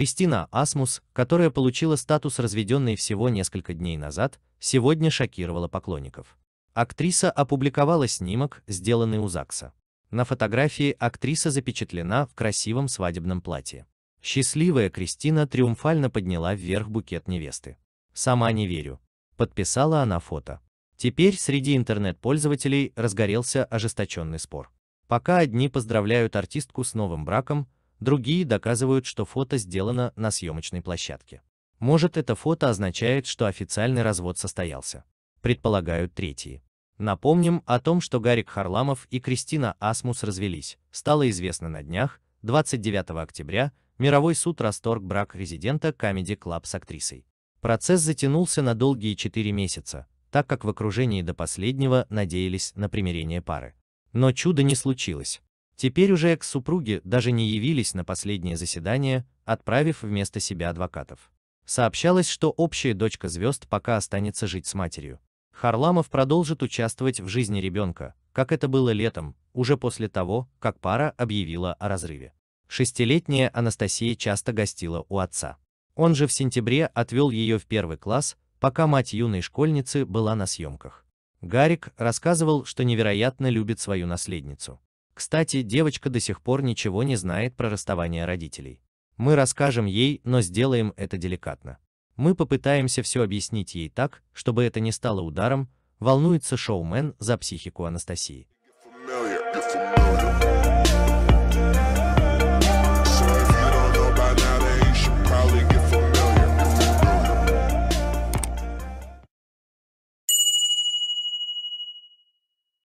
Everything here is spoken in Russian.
Кристина Асмус, которая получила статус разведенной всего несколько дней назад, сегодня шокировала поклонников. Актриса опубликовала снимок, сделанный у ЗАГСа. На фотографии актриса запечатлена в красивом свадебном платье. Счастливая Кристина триумфально подняла вверх букет невесты. «Сама не верю», – подписала она фото. Теперь среди интернет-пользователей разгорелся ожесточенный спор. Пока одни поздравляют артистку с новым браком, Другие доказывают, что фото сделано на съемочной площадке. Может это фото означает, что официальный развод состоялся. Предполагают третьи. Напомним о том, что Гарик Харламов и Кристина Асмус развелись, стало известно на днях, 29 октября, мировой суд расторг брак резидента Comedy Club с актрисой. Процесс затянулся на долгие 4 месяца, так как в окружении до последнего надеялись на примирение пары. Но чудо не случилось. Теперь уже экс-супруги даже не явились на последнее заседание, отправив вместо себя адвокатов. Сообщалось, что общая дочка звезд пока останется жить с матерью. Харламов продолжит участвовать в жизни ребенка, как это было летом, уже после того, как пара объявила о разрыве. Шестилетняя Анастасия часто гостила у отца. Он же в сентябре отвел ее в первый класс, пока мать юной школьницы была на съемках. Гарик рассказывал, что невероятно любит свою наследницу. Кстати, девочка до сих пор ничего не знает про расставание родителей. Мы расскажем ей, но сделаем это деликатно. Мы попытаемся все объяснить ей так, чтобы это не стало ударом, волнуется шоумен за психику Анастасии. You're familiar, you're familiar.